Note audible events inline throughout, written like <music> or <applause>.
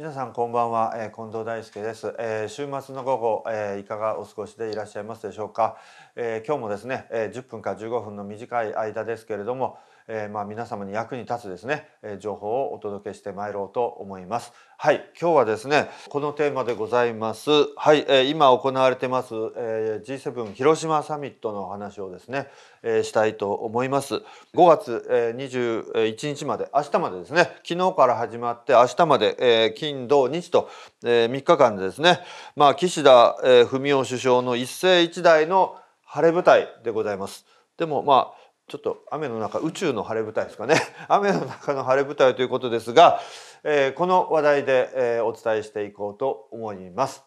皆さんこんばんは、え近藤大輔です、え週末の午後、えいかがお過ごしでいらっしゃいますでしょうか、え今日もですね、え10分か15分の短い間ですけれども、えー、まあ皆様に役に立つですね、えー、情報をお届けしてまいろうと思いますはい今日はですねこのテーマでございますはい、えー、今行われてます、えー、G7 広島サミットの話をですね、えー、したいと思います5月、えー、21日まで明日までですね昨日から始まって明日まで、えー、金土日と、えー、3日間でですねまあ岸田、えー、文雄首相の一世一代の晴れ舞台でございますでもまあちょっと雨の中宇宙の晴れ舞台ですかね <laughs> 雨の中の晴れ舞台ということですが、えー、この話題で、えー、お伝えしていこうと思います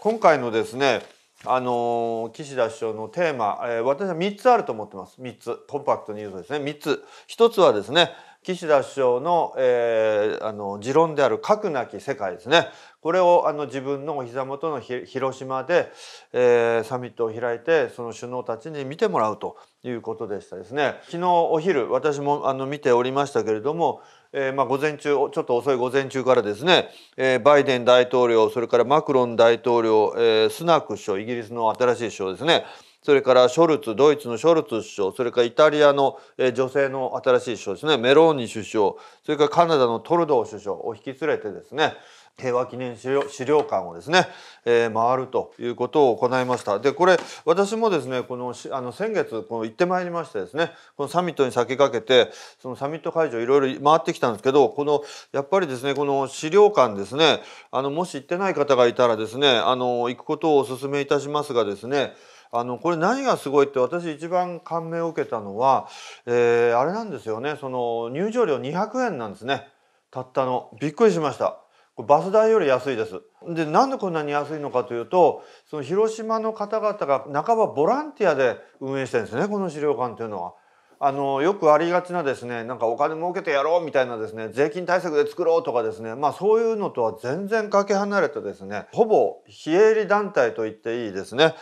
今回のですねあのー、岸田首相のテーマ、え私は3つあると思ってます3つコンパクトに言うとですね3つ1つはですね岸田首相の,、えー、あの持論である核なき世界ですねこれをあの自分のお膝元の広島で、えー、サミットを開いてその首脳たちに見てもらうということでしたですね昨日お昼私もあの見ておりましたけれども、えー、まあ午前中ちょっと遅い午前中からですね、えー、バイデン大統領それからマクロン大統領、えー、スナク首相イギリスの新しい首相ですねそれからショルツドイツのショルツ首相それからイタリアの、え女性の新しい首相ですねメローニ首相それからカナダのトルドー首相を引き連れてですね平和記念資料資料館をですね、えー、回るということを行いましたでこれ私もですねこのあの先月この行ってまいりましてですねこのサミットに先駆けてそのサミット会場いろいろ回ってきたんですけどこのやっぱりですねこの資料館ですねあのもし行ってない方がいたらですねあの行くことをお勧めいたしますがですねあのこれ何がすごいって私一番感銘を受けたのは、えー、あれなんですよねその入場料200円なんですねたったのびっくりしましたバス代より安いですでなんでこんなに安いのかというとその広島の方々が半ばボランティアで運営してるんですねこの資料館というのは。あのよくありがちなですねなんかお金儲けてやろうみたいなですね税金対策で作ろうとかですねまあそういうのとは全然かけ離れたですねほぼ非営利団体と言っていいですね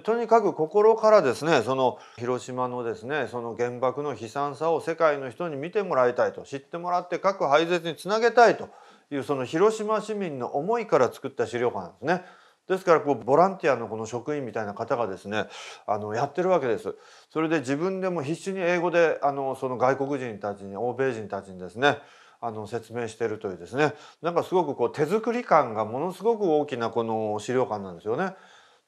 とにかく心からですねその広島のですねその原爆の悲惨さを世界の人に見てもらいたいと知ってもらって核廃絶につなげたいというその広島市民の思いから作った資料館なんですね。ですからこうボランティアのこの職員みたいな方がですねあのやってるわけです。それで自分でも必死に英語であのその外国人たちに欧米人たちにですねあの説明してるというですねなんかすごくこう手作り感がものすごく大きなこの資料館なんですよね。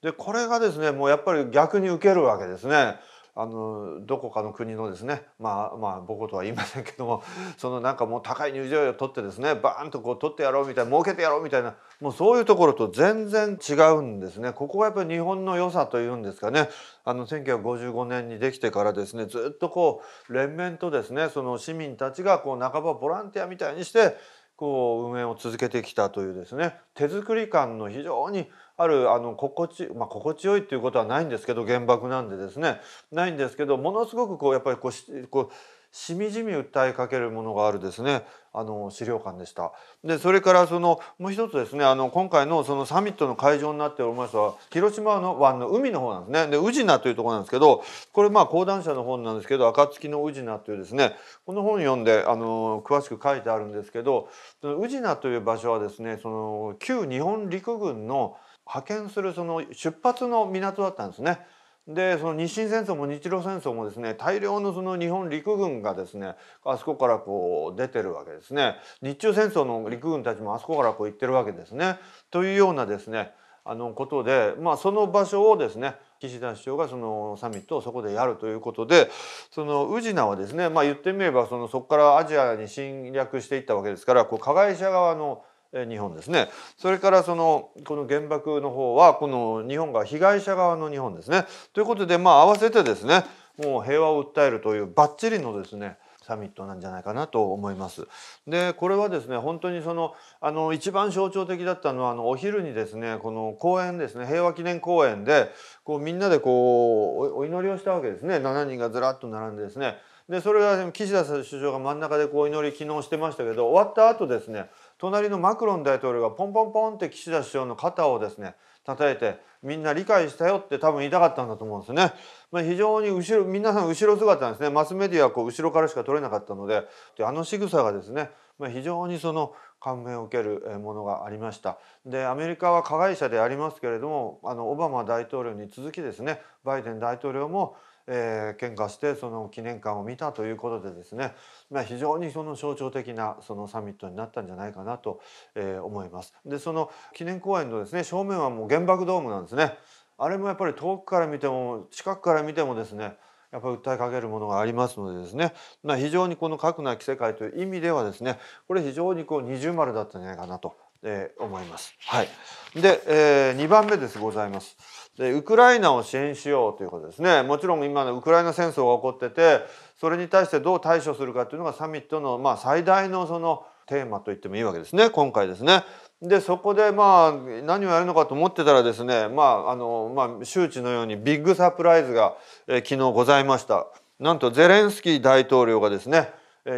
でこれがですねもうやっぱり逆に受けるわけですね。あのどこかの国のですねまあまあ母国とは言いませんけどもそのなんかもう高い入場料を取ってですねバーンとこう取ってやろうみたいな儲けてやろうみたいなもうそういうところと全然違うんですねここがやっぱり日本の良さというんですかねあの1955年にできてからですねずっとこう連綿とですねその市民たちがこう半ばボランティアみたいにしてこう運営を続けてきたというですね手作り感の非常にあるあの心地,、まあ、心地よいっていうことはないんですけど原爆なんでですねないんですけどものすごくこうやっぱりこうこうしみじみ訴えかけるものがあるですねあの資料館でした。でそれからそのもう一つですねあの今回のそのサミットの会場になっておりますは広島の湾の海の方なんですねで宇品というところなんですけどこれまあ講談社の本なんですけど「暁の宇品」というですねこの本読んであの詳しく書いてあるんですけど宇品という場所はですねその旧日本陸軍の派遣するその出発の港だったんですね。でその日清戦争も日露戦争もですね大量のその日本陸軍がですねあそこからこう出てるわけですね日中戦争の陸軍たちもあそこからこう行ってるわけですねというようなですねあのことで、まあ、その場所をですね岸田首相がそのサミットをそこでやるということでその宇品はですね、まあ、言ってみればそのそこからアジアに侵略していったわけですからこう加害者側の日本ですねそれからそのこの原爆の方はこの日本が被害者側の日本ですねということでまあ合わせてですねもう平和を訴えるというバッチリのですねサミットなんじゃないかなと思います。でこれはですね本当にそのあの一番象徴的だったのはあのお昼にですねこの公園ですね平和記念公園でこうみんなでこうお祈りをしたわけですね7人がずらっと並んでですねでそれが岸田首相が真ん中でこう祈り昨日してましたけど終わった後ですね隣のマクロン大統領がポンポンポンって岸田首相の肩をですね叩いてみんな理解したよって多分言いたかったんだと思うんですね。まあ、非常に後ろ皆さん後ろ姿なんですねマスメディアはこう後ろからしか撮れなかったのでであの仕草がですね、まあ、非常にその感銘を受けるものがありました。でアメリカは加害者でありますけれどもあのオバマ大統領に続きですねバイデン大統領もえー、献花してその記念館を見たということでですね、まあ、非常にその象徴的なそのサミットになったんじゃないかなと、えー、思います。でその記念公園のですね正面はもう原爆ドームなんですね。あれもやっぱり遠くから見ても近くから見てもですねやっぱり訴えかけるものがありますのでですね、まあ、非常にこの核なき世界という意味ではですねこれ非常にこう二重丸だったんじゃないかなと、えー、思います。はい、で、えー、2番目ですございます。でウクライナを支援しようということですねもちろん今のウクライナ戦争が起こっててそれに対してどう対処するかというのがサミットの、まあ、最大のそのテーマと言ってもいいわけですね今回ですね。でそこでまあ何をやるのかと思ってたらですねまああの、まあ、周知のようにビッグサプライズが、え昨日ございました。なんとゼレンスキー大統領がですね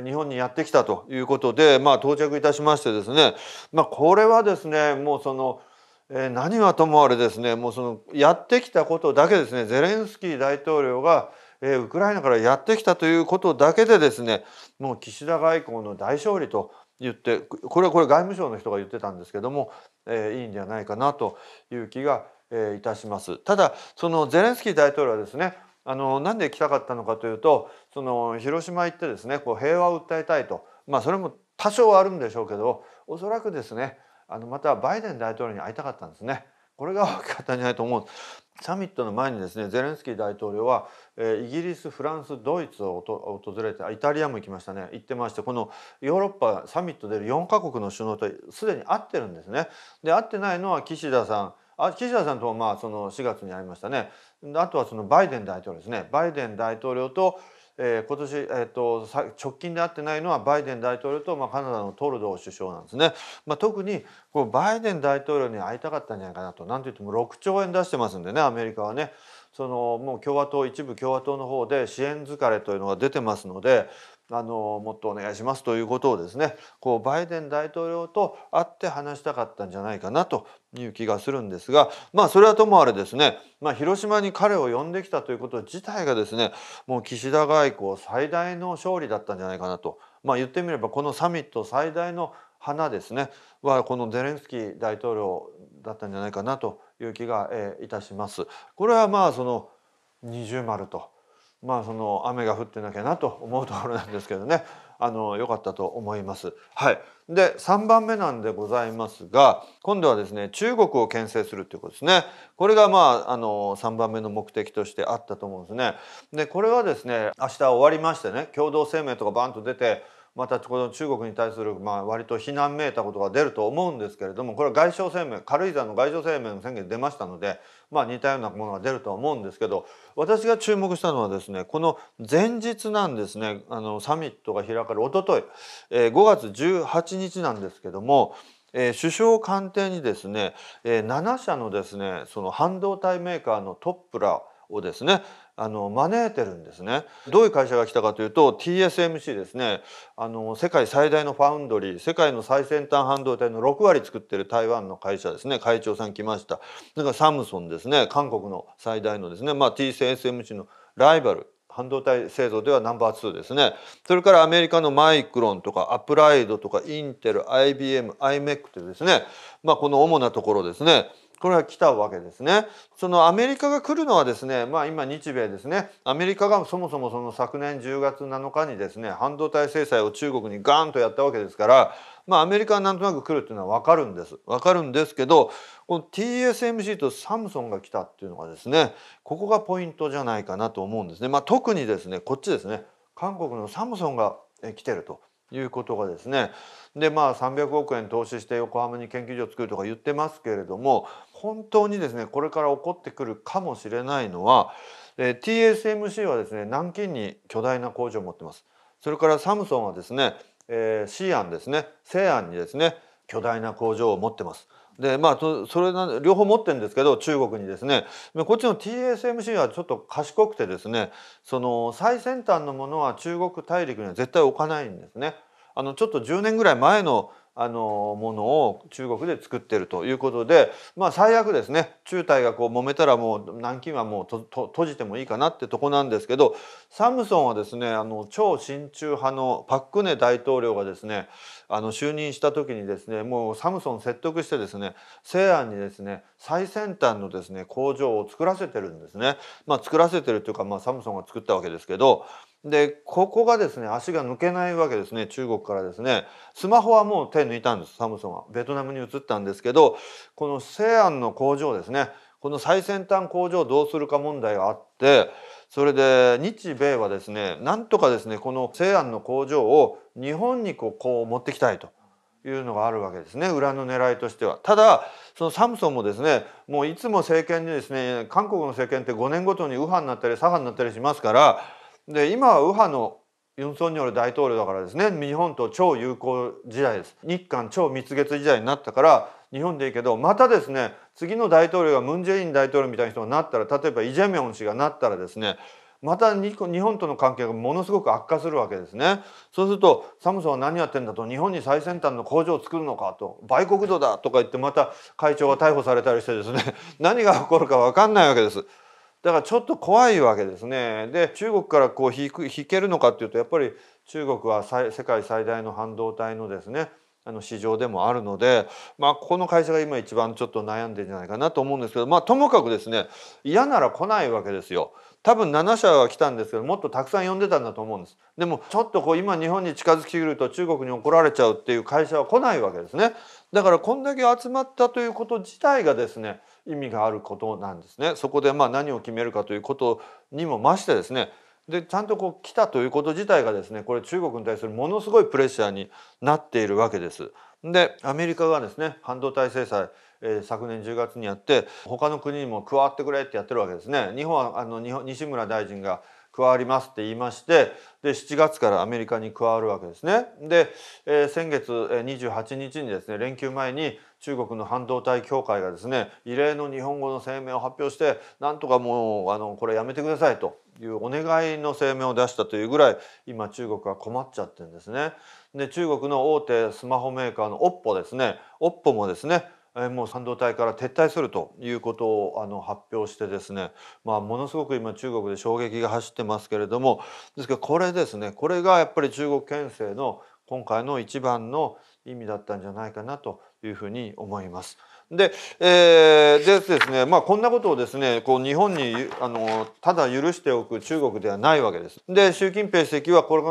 日本にやってきたということで、まあ、到着いたしましてですね、まあ、これはですねもうそのえー、何はともあれですねもうそのやってきたことだけですねゼレンスキー大統領が、えー、ウクライナからやってきたということだけでですねもう岸田外交の大勝利と言ってこれはこれ外務省の人が言ってたんですけども、えー、いいんじゃないかなという気が、えー、いたします。ただそのゼレンスキー大統領はですねあのなんで来たかったのかというとその広島行ってですねこう平和を訴えたいと、まあ、それも多少あるんでしょうけどおそらくですねあのまたバイデン大統領に会いたかったんですね。これが大きかったんじゃないと思う。サミットの前にですねゼレンスキー大統領は、えイギリスフランスドイツを訪れてイタリアも行きましたね行ってましてこのヨーロッパサミットで4カ国の首脳とすでに会ってるんですね。で会ってないのは岸田さんあ岸田さんとはまあその4月に会いましたねあとはそのバイデン大統領ですねバイデン大統領とえー、今年、えーと、直近で会ってないのはバイデン大統領と、まあ、カナダのトルドー首相なんですね、まあ、特にこうバイデン大統領に会いたかったんじゃないかなとなんといっても6兆円出してますんでねアメリカはねそのもう共和党一部共和党の方で支援疲れというのが出てますのであのもっとお願いしますということをですねこうバイデン大統領と会って話したかったんじゃないかなという気がするんですがまあそれはともあれですね、まあ、広島に彼を呼んできたということ自体がですねもう岸田外交最大の勝利だったんじゃないかなと、まあ、言ってみればこのサミット最大の花ですねはこのゼレンスキー大統領だったんじゃないかなという気が、いたします。これはまあその二重丸とまあその雨が降ってなきゃなと思うところなんですけどねあの良かったと思います。はい、で三番目なんでございますが今度はですね中国を牽制するということですねこれがまああの三番目の目的としてあったと思うんですね。でこれはですね明日終わりましてね共同声明とかバンと出てまたこの中国に対するまあ割と非難めいたことが出ると思うんですけれどもこれは外相声明軽井沢の外相声明の宣言出ましたのでまあ似たようなものが出ると思うんですけど私が注目したのはですねこの前日なんですねあのサミットが開かれおととい5月18日なんですけどもえ首相官邸にですね、え7社のですねその半導体メーカーのトップらをですね、あの招いてるんですねどういう会社が来たかというと TSMC ですねあの世界最大のファウンドリー世界の最先端半導体の6割作ってる台湾の会社ですね会長さん来ましたれからサムソンですね韓国の最大のですね、まあ、TSMC のライバル半導体製造ではナンバー2ですねそれからアメリカのマイクロンとかアプライドとかインテル i b m i m a c というですね、まあ、この主なところですねこれは来たわけですね。そのアメリカが来るのはですね、まあ今日米ですね、アメリカがそもそもその昨年10月7日にですね、半導体制裁を中国にガーンとやったわけですから、まあアメリカはなんとなく来るっていうのはわかるんです。わかるんですけど、この TSMC とサムソンが来たっていうのがですね、ここがポイントじゃないかなと思うんですね。まあ特にですね、こっちですね、韓国のサムソンが来てると。いうことがですねでまあ300億円投資して横浜に研究所を作るとか言ってますけれども本当にですねこれから起こってくるかもしれないのは、TSMC はですね南京に巨大な工場を持ってますそれからサムソンはですね、えー、シアンですね西安にですね巨大な工場を持ってますでまあそれな両方持ってるんですけど中国にですねこっちの TSMC はちょっと賢くてですねその最先端のものは中国大陸には絶対置かないんですね。あのちょっと10年ぐらい前のあのものを中国で作ってるということで、まあ、最悪ですね中台がこう揉めたらもう南京はもう閉じてもいいかなってとこなんですけどサムソンはですねあの超親中派のパク・クネ大統領がですねあの就任した時にですねもうサムソン説得してですね西安にですね最先端のですね工場を作らせてるんですね。まあ、作らせてるというか、まあ、サムソンが作ったわけですけどでここがですね足が抜けないわけですね中国からですねスマホはもう手抜いたんですサムソンはベトナムに移ったんですけどこの西安の工場ですねこの最先端工場をどうするか問題があってそれで日米はですねなんとかですねこの西安の工場を日本にこうこう持ってきたいというのがあるわけですね裏の狙いとしては。ただそのサムソンもですねもういつも政権にですね韓国の政権って5年ごとに右派になったり左派になったりしますからで今は右派のユン・ソンニョル大統領だからですね日本と超友好時代です日韓超蜜月時代になったから日本でいいけどまたですね次の大統領がムン・ジェイン大統領みたいな人がなったら例えばイ・ジェミョン氏がなったらですねまた日本との関係がものすごく悪化するわけですねそうするとサムソンは何やってんだと日本に最先端の工場を作るのかと売国度だとか言ってまた会長が逮捕されたりしてですね何が起こるか分かんないわけです。だからちょっと怖いわけですね。で中国からこう引く引けるのかっていうとやっぱり中国は世界最大の半導体のですねあの市場でもあるので、まあ、ここの会社が今一番ちょっと悩んでんじゃないかなと思うんですけど、まあ、ともかくですね嫌なら来ないわけですよ。多分7社は来たんですけどもっとたくさん呼んでたんだと思うんですでもちょっとこう今日本に近づきすぎると中国に怒られちゃうっていう会社は来ないわけですねだからこんだけ集まったということ自体がですね意味があることなんですね。そこでまあ何を決めるかということにもましてですねでちゃんとこう来たということ自体がですねこれ中国に対するものすごいプレッシャーになっているわけです。でアメリカがですね半導体制裁、えー、昨年10月にやって他の国にも加わってくれってやってるわけですね。日本はあの日本西村大臣が加わりますって言いましてで7月からアメリカに加わるわけですね。で、えー、先月28日にですね連休前に中国の半導体協会がですね異例の日本語の声明を発表してなんとかもうあのこれやめてくださいというお願いの声明を出したというぐらい今中国は困っちゃってるんですね。で中国の大手スマホメーカーの OPPO ですね OPPO もですねもう賛道体から撤退するということをあの発表してですね、まあ、ものすごく今中国で衝撃が走ってますけれどもですからこれですねこれがやっぱり中国憲政の今回の一番の意味だったんじゃないかなというふうに思います。で,、えー、でですね、まあ、こんなことをですねこう日本にあのただ許しておく中国ではないわけです。で習近平主席はこれ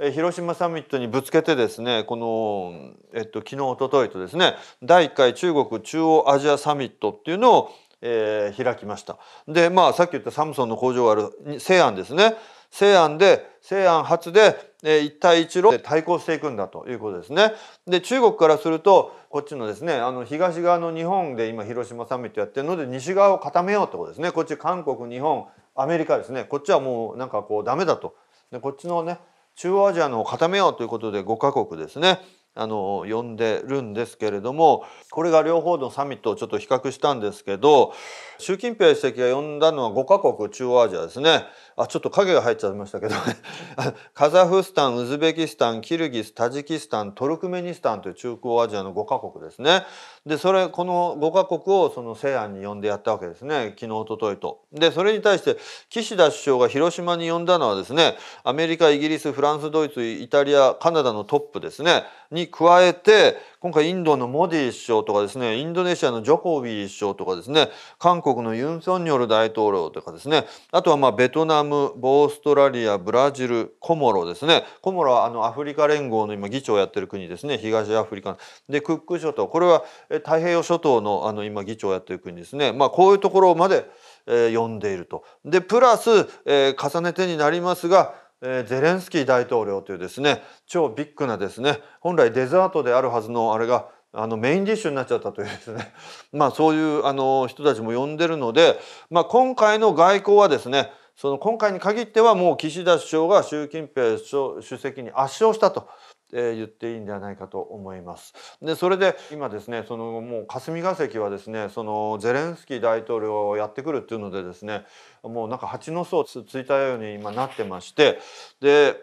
広島サミットにぶつけてですねこの、えっと、昨日おとといとですね第1回中国中央アジアサミットっていうのを、えー、開きましたでまあさっき言ったサムソンの工場がある西安ですね西安で西安発で、えー、一帯一路で対抗していくんだということですね。で中国からするとこっちのですねあの東側の日本で今広島サミットやってるので西側を固めようってことですねこっち韓国日本アメリカですねこっちはもうなんかこうダメだとでこっちのね中央アジアの固めようということで5カ国ですねあの呼んでるんですけれどもこれが両方のサミットをちょっと比較したんですけど習近平主席が呼んだのは5カ国中央アジアですねあちょっと影が入っちゃいましたけど <laughs> カザフスタンウズベキスタンキルギスタジキスタントルクメニスタンという中高アジアの5カ国ですねでそれこの5カ国をその西安に呼んでやったわけですね昨日おとといと。でそれに対して岸田首相が広島に呼んだのはですねアメリカイギリスフランスドイツイタリアカナダのトップですねに加えて今回インドのモディ首相とかですねインドネシアのジョコビー首相とかですね韓国のユン・ソンニョル大統領とかですねあとはまあベトナムオーストラリアブラジルコモロですねコモロはあのアフリカ連合の今議長をやってる国ですね東アフリカでクック諸島これは太平洋諸島のあの今議長をやってる国ですねまあこういうところまで、え呼んでいると。でプラス、えー、重ねてになりますがえゼレンスキー大統領というですね超ビッグなですね本来デザートであるはずのあれがあのメインディッシュになっちゃったというですね <laughs> まあそういうあの人たちも呼んでるので、まあ、今回の外交はですねその今回に限ってはもう岸田首相が習近平主席に圧勝したとえー、言っていいんではないかと思います。でそれで今ですねそのもう霞が関はですねそのゼレンスキー大統領をやってくるっていうのでですねもうなんか蜂の巣をつついたように今なってましてで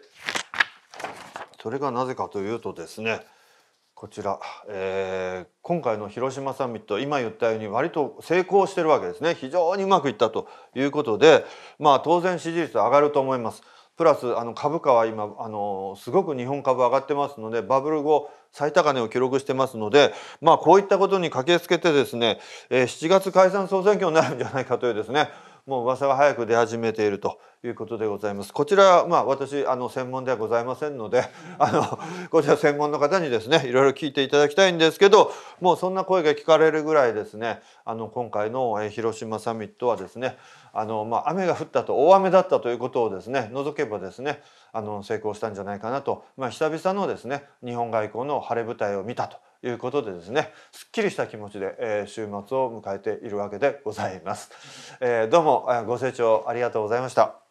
それがなぜかというとですねこちら、えー、今回の広島サミット今言ったように割と成功してるわけですね非常にうまくいったということでまあ当然支持率上がると思います。プラスあの株価は今あのすごく日本株上がってますのでバブル後最高値を記録してますので、まあ、こういったことに駆けつけてですね、え7月解散総選挙になるんじゃないかというですねもう噂は早く出始めているということでございます。こちらまあ私あの専門ではございませんので <laughs> あのこちら専門の方にですねいろいろ聞いていただきたいんですけどもうそんな声が聞かれるぐらいですねあの今回の広島サミットはですねあの、まあ、雨が降ったと大雨だったということをですね除けばですねあの成功したんじゃないかなと、まあ、久々のですね日本外交の晴れ舞台を見たということでですねすっきりした気持ちで、えー、週末を迎えているわけでございます、えー、どうもご清聴ありがとうございました